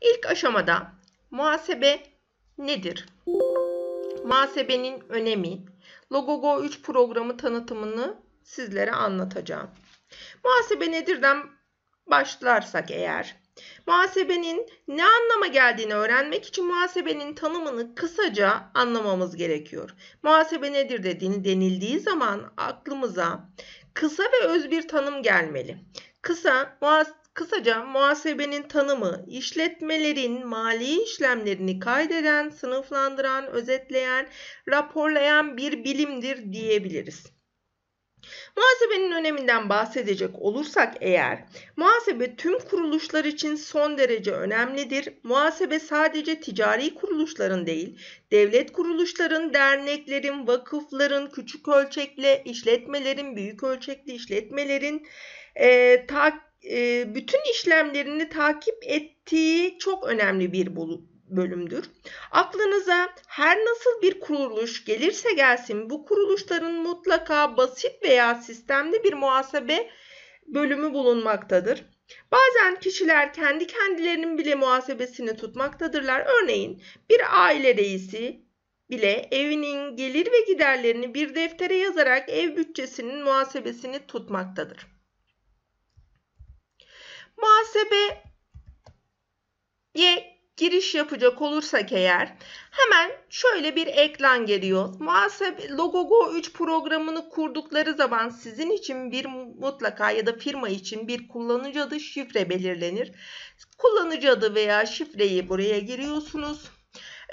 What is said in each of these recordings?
İlk aşamada muhasebe nedir? Muhasebenin önemi, Logogo 3 programı tanıtımını sizlere anlatacağım. Muhasebe nedirden başlarsak eğer, muhasebenin ne anlama geldiğini öğrenmek için muhasebenin tanımını kısaca anlamamız gerekiyor. Muhasebe nedir dediğini denildiği zaman aklımıza kısa ve öz bir tanım gelmeli. Kısa, muhas Kısaca muhasebenin tanımı işletmelerin mali işlemlerini kaydeden, sınıflandıran, özetleyen, raporlayan bir bilimdir diyebiliriz. Muhasebenin öneminden bahsedecek olursak eğer, muhasebe tüm kuruluşlar için son derece önemlidir. Muhasebe sadece ticari kuruluşların değil, devlet kuruluşların, derneklerin, vakıfların, küçük ölçekli işletmelerin, büyük ölçekli işletmelerin, e, takip e, bütün işlemlerini takip ettiği çok önemli bir bölümdür. Aklınıza her nasıl bir kuruluş gelirse gelsin bu kuruluşların mutlaka basit veya sistemli bir muhasebe bölümü bulunmaktadır. Bazen kişiler kendi kendilerinin bile muhasebesini tutmaktadırlar. Örneğin bir aile reisi bile evinin gelir ve giderlerini bir deftere yazarak ev bütçesinin muhasebesini tutmaktadır muhasebeye giriş yapacak olursak eğer hemen şöyle bir ekran geliyor. Muhasebe Logogo 3 programını kurdukları zaman sizin için bir mutlaka ya da firma için bir kullanıcı adı şifre belirlenir. Kullanıcı adı veya şifreyi buraya giriyorsunuz.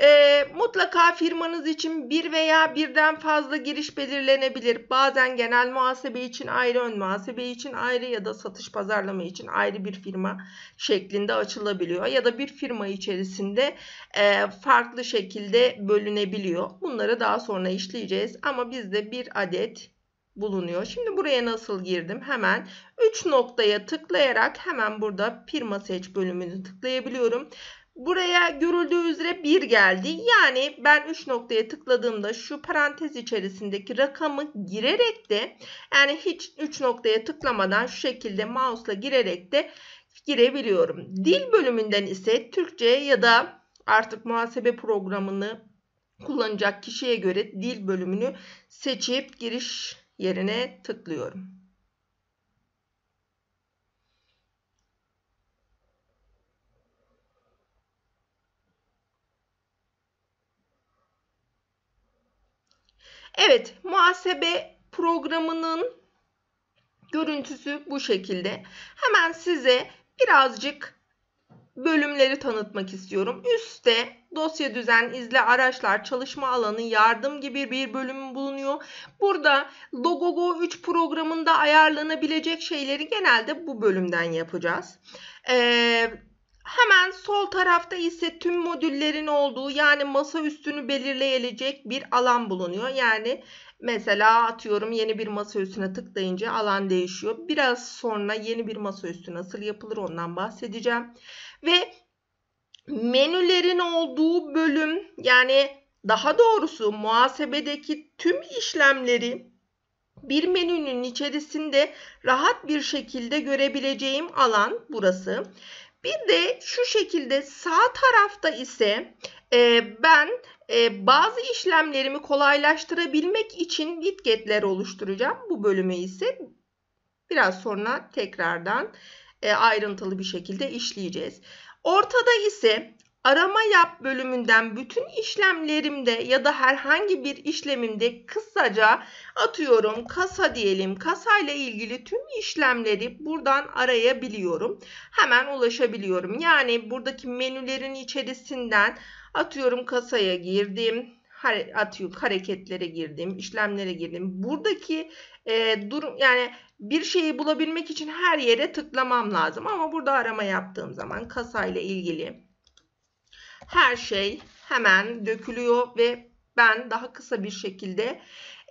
E, mutlaka firmanız için bir veya birden fazla giriş belirlenebilir. Bazen genel muhasebe için ayrı, ön muhasebe için ayrı ya da satış pazarlama için ayrı bir firma şeklinde açılabiliyor. Ya da bir firma içerisinde e, farklı şekilde bölünebiliyor. Bunları daha sonra işleyeceğiz ama bizde bir adet bulunuyor. Şimdi buraya nasıl girdim? Hemen 3 noktaya tıklayarak hemen burada firma seç bölümünü tıklayabiliyorum. Buraya görüldüğü üzere 1 geldi. Yani ben 3 noktaya tıkladığımda şu parantez içerisindeki rakamı girerek de yani hiç 3 noktaya tıklamadan şu şekilde mouse'la girerek de girebiliyorum. Dil bölümünden ise Türkçe ya da artık muhasebe programını kullanacak kişiye göre dil bölümünü seçip giriş yerine tıklıyorum. Evet muhasebe programının görüntüsü bu şekilde. Hemen size birazcık bölümleri tanıtmak istiyorum. Üste dosya düzen, izle araçlar, çalışma alanı, yardım gibi bir bölüm bulunuyor. Burada Logogo 3 programında ayarlanabilecek şeyleri genelde bu bölümden yapacağız. Ee, Hemen sol tarafta ise tüm modüllerin olduğu yani masa üstünü belirleyecek bir alan bulunuyor. Yani mesela atıyorum yeni bir masa üstüne tıklayınca alan değişiyor. Biraz sonra yeni bir masa üstü nasıl yapılır ondan bahsedeceğim. Ve menülerin olduğu bölüm yani daha doğrusu muhasebedeki tüm işlemleri bir menünün içerisinde rahat bir şekilde görebileceğim alan burası bir de şu şekilde sağ tarafta ise e, ben e, bazı işlemlerimi kolaylaştırabilmek için widgetler oluşturacağım. Bu bölümü ise biraz sonra tekrardan e, ayrıntılı bir şekilde işleyeceğiz. Ortada ise Arama yap bölümünden bütün işlemlerimde ya da herhangi bir işlemimde kısaca atıyorum kasa diyelim. Kasa ile ilgili tüm işlemleri buradan arayabiliyorum. Hemen ulaşabiliyorum. Yani buradaki menülerin içerisinden atıyorum kasaya girdim atıyorum hareketlere girdim, işlemlere girdim. Buradaki e, durum yani bir şeyi bulabilmek için her yere tıklamam lazım ama burada arama yaptığım zaman kasayla ilgili her şey hemen dökülüyor ve ben daha kısa bir şekilde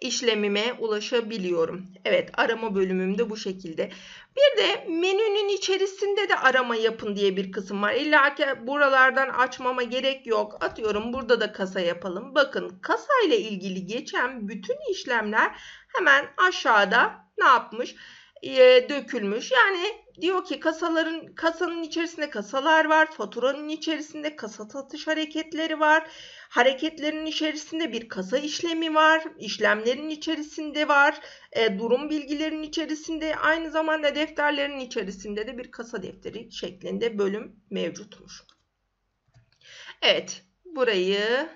işlemime ulaşabiliyorum. Evet arama bölümümde bu şekilde. Bir de menünün içerisinde de arama yapın diye bir kısım var. İlla ki buralardan açmama gerek yok. Atıyorum burada da kasa yapalım. Bakın kasayla ilgili geçen bütün işlemler hemen aşağıda ne yapmış? e, dökülmüş. Yani diyor ki kasaların kasanın içerisinde kasalar var, faturanın içerisinde kasa satış hareketleri var. Hareketlerin içerisinde bir kasa işlemi var, işlemlerin içerisinde var, e, durum bilgilerinin içerisinde, aynı zamanda defterlerin içerisinde de bir kasa defteri şeklinde bölüm mevcutmuş. Evet, burayı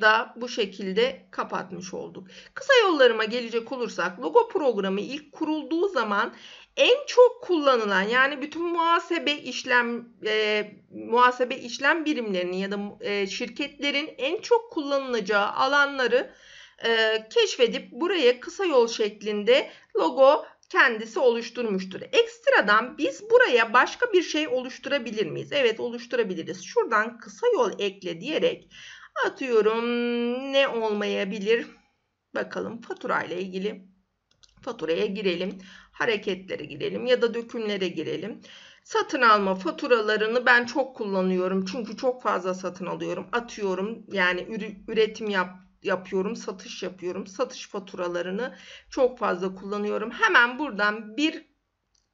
da bu şekilde kapatmış olduk. Kısa yollarıma gelecek olursak logo programı ilk kurulduğu zaman en çok kullanılan yani bütün muhasebe işlem e, muhasebe işlem birimlerinin ya da e, şirketlerin en çok kullanılacağı alanları e, keşfedip buraya kısa yol şeklinde logo kendisi oluşturmuştur. Ekstradan biz buraya başka bir şey oluşturabilir miyiz? Evet oluşturabiliriz. Şuradan kısa yol ekle diyerek Atıyorum ne olmayabilir? Bakalım fatura ile ilgili faturaya girelim. Hareketlere girelim ya da dökümlere girelim. Satın alma faturalarını ben çok kullanıyorum. Çünkü çok fazla satın alıyorum. Atıyorum yani üretim yap, yapıyorum, satış yapıyorum. Satış faturalarını çok fazla kullanıyorum. Hemen buradan bir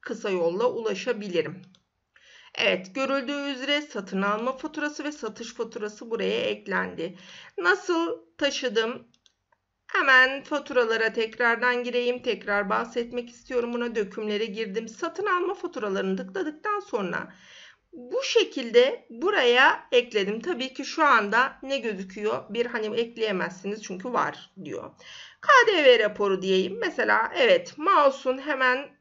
kısa yolla ulaşabilirim. Evet görüldüğü üzere satın alma faturası ve satış faturası buraya eklendi. Nasıl taşıdım? Hemen faturalara tekrardan gireyim. Tekrar bahsetmek istiyorum. Buna dökümlere girdim. Satın alma faturalarını tıkladıktan sonra bu şekilde buraya ekledim. Tabii ki şu anda ne gözüküyor? Bir hani ekleyemezsiniz çünkü var diyor. KDV raporu diyeyim. Mesela evet mouse'un hemen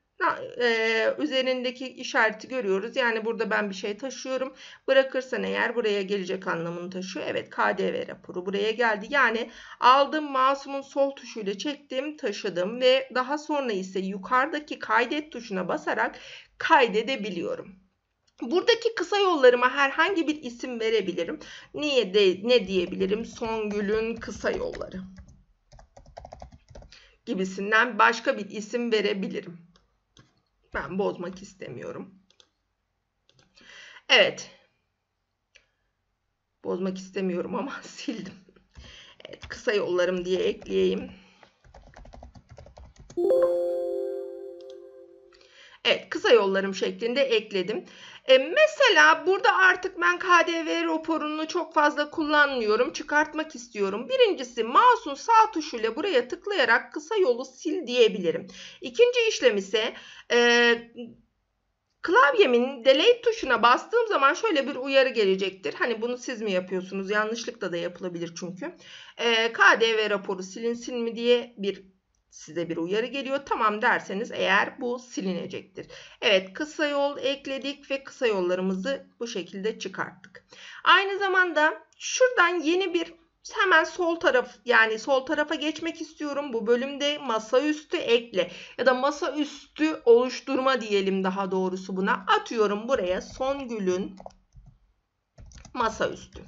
üzerindeki işareti görüyoruz. Yani burada ben bir şey taşıyorum. Bırakırsan eğer buraya gelecek anlamını taşıyor. Evet KDV raporu buraya geldi. Yani aldım masumun sol tuşuyla çektim taşıdım ve daha sonra ise yukarıdaki kaydet tuşuna basarak kaydedebiliyorum. Buradaki kısa yollarıma herhangi bir isim verebilirim. Niye de ne diyebilirim? Songül'ün kısa yolları gibisinden başka bir isim verebilirim. Ben bozmak istemiyorum. Evet. Bozmak istemiyorum ama sildim. Evet, kısa yollarım diye ekleyeyim. Evet, kısa yollarım şeklinde ekledim. E, mesela burada artık ben KDV raporunu çok fazla kullanmıyorum. Çıkartmak istiyorum. Birincisi mouse'un sağ tuşuyla buraya tıklayarak kısa yolu sil diyebilirim. İkinci işlem ise e, klavyemin delete tuşuna bastığım zaman şöyle bir uyarı gelecektir. Hani bunu siz mi yapıyorsunuz? Yanlışlıkla da yapılabilir çünkü. E, KDV raporu silinsin mi diye bir size bir uyarı geliyor. Tamam derseniz eğer bu silinecektir. Evet kısa yol ekledik ve kısa yollarımızı bu şekilde çıkarttık. Aynı zamanda şuradan yeni bir hemen sol taraf yani sol tarafa geçmek istiyorum. Bu bölümde masaüstü ekle ya da masaüstü oluşturma diyelim daha doğrusu buna. Atıyorum buraya son gülün masaüstü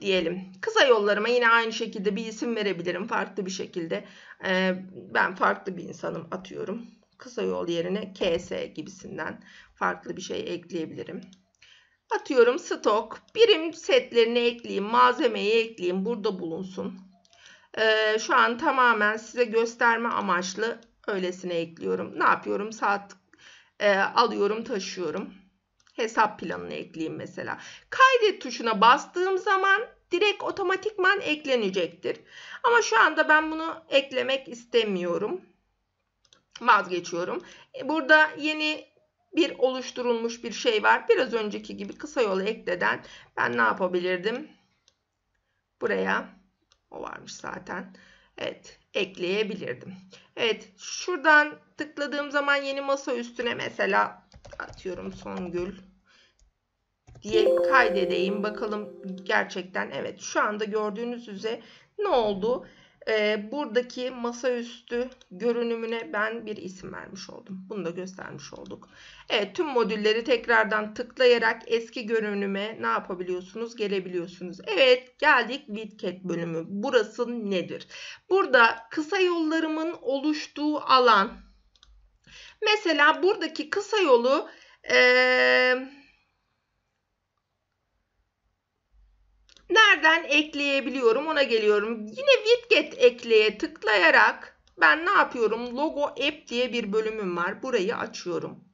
diyelim. Kısa yollarıma yine aynı şekilde bir isim verebilirim. Farklı bir şekilde e, ben farklı bir insanım atıyorum. Kısa yol yerine KS gibisinden farklı bir şey ekleyebilirim. Atıyorum stok, birim setlerini ekleyeyim, malzemeyi ekleyeyim, burada bulunsun. Ee, şu an tamamen size gösterme amaçlı öylesine ekliyorum. Ne yapıyorum? Saat e, alıyorum, taşıyorum hesap planını ekleyeyim mesela. Kaydet tuşuna bastığım zaman direkt otomatikman eklenecektir. Ama şu anda ben bunu eklemek istemiyorum. Vazgeçiyorum. E, burada yeni bir oluşturulmuş bir şey var. Biraz önceki gibi kısa yolu ekleden ben ne yapabilirdim? Buraya o varmış zaten. Evet ekleyebilirdim. Evet şuradan tıkladığım zaman yeni masa üstüne mesela atıyorum Songül diye kaydedeyim. Bakalım gerçekten evet şu anda gördüğünüz üzere ne oldu? Ee, buradaki masaüstü görünümüne ben bir isim vermiş oldum. Bunu da göstermiş olduk. Evet tüm modülleri tekrardan tıklayarak eski görünüme ne yapabiliyorsunuz? Gelebiliyorsunuz. Evet geldik WidCat bölümü. Burası nedir? Burada kısa yollarımın oluştuğu alan. Mesela buradaki kısa yolu... Ee, Nereden ekleyebiliyorum ona geliyorum. Yine widget ekleye tıklayarak ben ne yapıyorum? Logo app diye bir bölümüm var. Burayı açıyorum.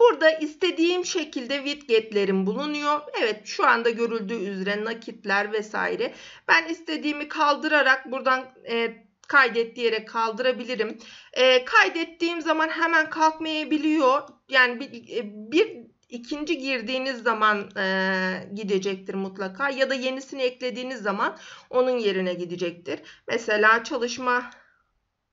Burada istediğim şekilde widgetlerim bulunuyor. Evet şu anda görüldüğü üzere nakitler vesaire. Ben istediğimi kaldırarak buradan e, kaydet diyerek kaldırabilirim. E, kaydettiğim zaman hemen kalkmayabiliyor. Yani bir, e, bir ikinci girdiğiniz zaman e, gidecektir mutlaka ya da yenisini eklediğiniz zaman onun yerine gidecektir. Mesela çalışma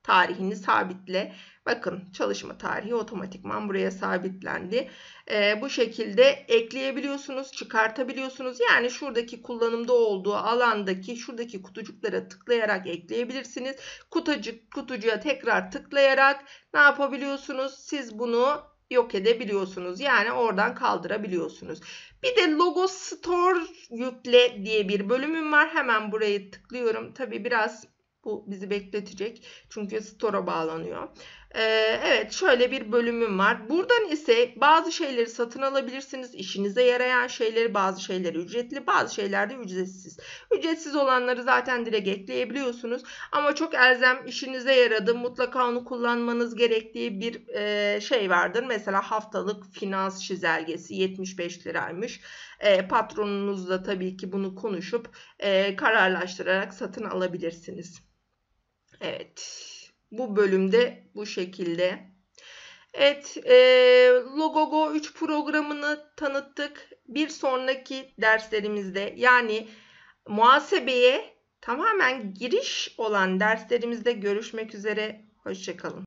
tarihini sabitle. Bakın çalışma tarihi otomatikman buraya sabitlendi. E, bu şekilde ekleyebiliyorsunuz, çıkartabiliyorsunuz. Yani şuradaki kullanımda olduğu alandaki şuradaki kutucuklara tıklayarak ekleyebilirsiniz. Kutucuk, kutucuğa tekrar tıklayarak ne yapabiliyorsunuz? Siz bunu yok edebiliyorsunuz. Yani oradan kaldırabiliyorsunuz. Bir de logo store yükle diye bir bölümüm var. Hemen burayı tıklıyorum. Tabi biraz bu bizi bekletecek. Çünkü store'a bağlanıyor. Ee, evet şöyle bir bölümüm var. Buradan ise bazı şeyleri satın alabilirsiniz. İşinize yarayan şeyleri bazı şeyleri ücretli bazı şeyler de ücretsiz. Ücretsiz olanları zaten direkt ekleyebiliyorsunuz. Ama çok elzem işinize yaradı mutlaka onu kullanmanız gerektiği bir e, şey vardır. Mesela haftalık finans çizelgesi 75 liraymış. E, Patronunuzla tabii ki bunu konuşup e, kararlaştırarak satın alabilirsiniz. Evet bu bölümde bu şekilde. Evet, e, Logogo 3 programını tanıttık. Bir sonraki derslerimizde yani muhasebeye tamamen giriş olan derslerimizde görüşmek üzere. Hoşçakalın.